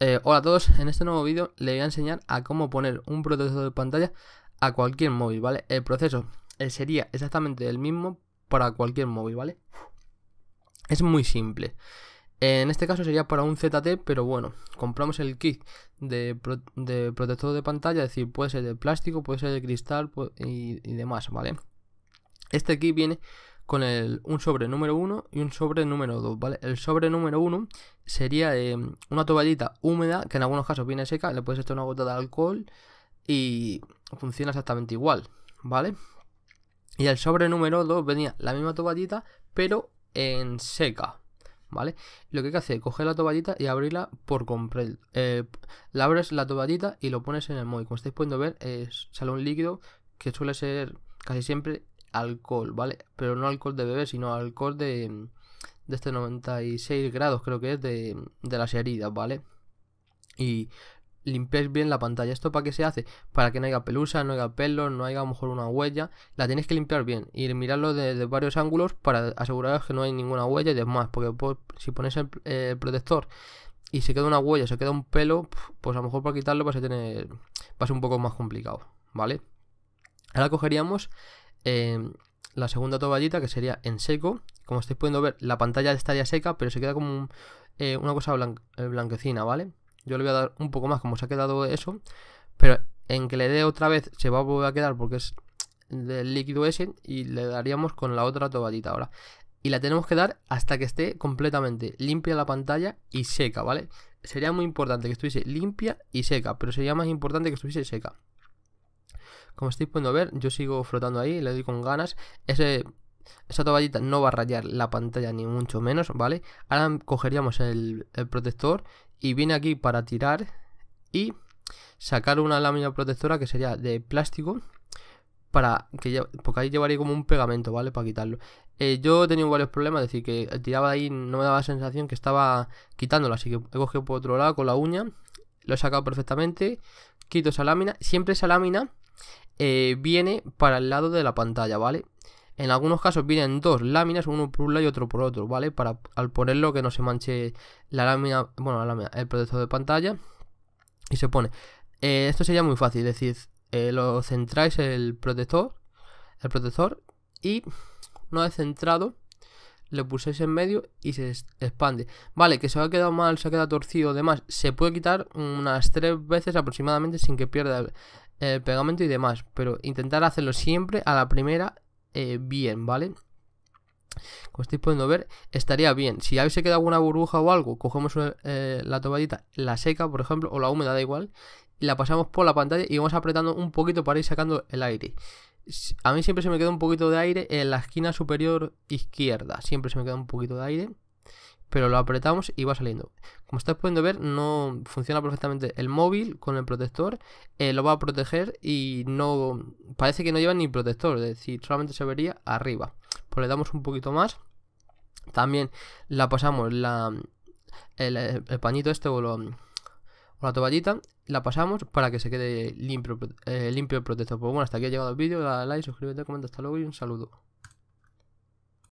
Eh, hola a todos, en este nuevo vídeo les voy a enseñar a cómo poner un protector de pantalla a cualquier móvil, ¿vale? El proceso eh, sería exactamente el mismo para cualquier móvil, ¿vale? Es muy simple. Eh, en este caso sería para un ZT, pero bueno, compramos el kit de, protector de pantalla, es decir, puede ser de plástico, puede ser de cristal y, y demás, ¿vale? Este kit viene con el, un sobre número 1 y un sobre número 2, ¿vale? El sobre número 1 sería eh, una toallita húmeda, que en algunos casos viene seca, le puedes echar una gota de alcohol y funciona exactamente igual, ¿vale? Y el sobre número 2 venía la misma toallita, pero en seca, ¿vale? Lo que hay que hacer es coger la toallita y abrirla por completo. Eh, la abres la toallita y lo pones en el móvil. Como estáis pudiendo ver, sale un líquido que suele ser casi siempre alcohol, ¿vale? Pero no alcohol de bebé, sino alcohol de, de este 96 grados, creo que es, de, de las heridas, ¿vale? Y limpiáis bien la pantalla. ¿Esto para qué se hace? Para que no haya pelusa, no haya pelo, no haya a lo mejor una huella. La tienes que limpiar bien y mirarlo desde varios ángulos para aseguraros que no hay ninguna huella y demás. Porque si pones el, protector y se queda una huella, se queda un pelo, pues a lo mejor para quitarlo va a, tener, va a ser un poco más complicado, ¿vale? Ahora cogeríamos Em, la segunda toallita que sería en seco. Como estáis pudiendo ver, la pantalla estaría seca, pero se queda como eh, una cosa eh, blanquecina, ¿vale? Yo le voy a dar un poco más como se ha quedado eso, pero en que le dé otra vez se va a volver a quedar porque es del líquido ese y le daríamos con la otra toallita ahora. Y la tenemos que dar hasta que esté completamente limpia la pantalla y seca, ¿vale? Sería muy importante que estuviese limpia y seca, pero sería más importante que estuviese seca. Como estáis pudiendo ver, yo sigo flotando ahí, le doy con ganas. Ese, esa toallita no va a rayar la pantalla ni mucho menos, ¿vale? Ahora cogeríamos el, protector y viene aquí para tirar y sacar una lámina protectora que sería de plástico para que porque ahí llevaría como un pegamento, ¿vale? Para quitarlo. Eh, yo he tenido varios problemas, es decir, que tiraba ahí, no me daba la sensación que estaba quitándolo, así que he cogido por otro lado con la uña, lo he sacado perfectamente, quito esa lámina, siempre esa lámina eh, viene para el lado de la pantalla, ¿vale? En algunos casos vienen dos láminas, uno por un lado y otro por otro, ¿vale? Para al ponerlo que no se manche la lámina, bueno, el protector de pantalla. Y se pone. Eh, esto sería muy fácil, es decir, eh, lo centráis el protector, el protector, y una vez centrado, Le pulsáis en medio y se expande. Vale, que se ha quedado mal, se ha quedado torcido, demás, se puede quitar unas tres veces aproximadamente sin que pierda el pegamento y demás, pero intentar hacerlo siempre a la primera eh, bien, ¿vale? Como estáis pudiendo ver, estaría bien. Si ya se queda alguna burbuja o algo, cogemos eh, la toallita, la seca, por ejemplo, o la húmeda, da igual, y la pasamos por la pantalla y vamos apretando un poquito para ir sacando el aire. A mí siempre se me queda un poquito de aire en la esquina superior izquierda, siempre se me queda un poquito de aire pero lo apretamos y va saliendo. Como estáis pudiendo ver, no funciona perfectamente el móvil con el protector, eh, lo va a proteger y no parece que no lleva ni protector, es decir, solamente se vería arriba. Pues le damos un poquito más. También la pasamos la, el, pañito este o, la toallita, la pasamos para que se quede limpio, eh, limpio el protector. Pues bueno, hasta aquí ha llegado el vídeo, dale like, suscríbete, comenta, hasta luego y un saludo.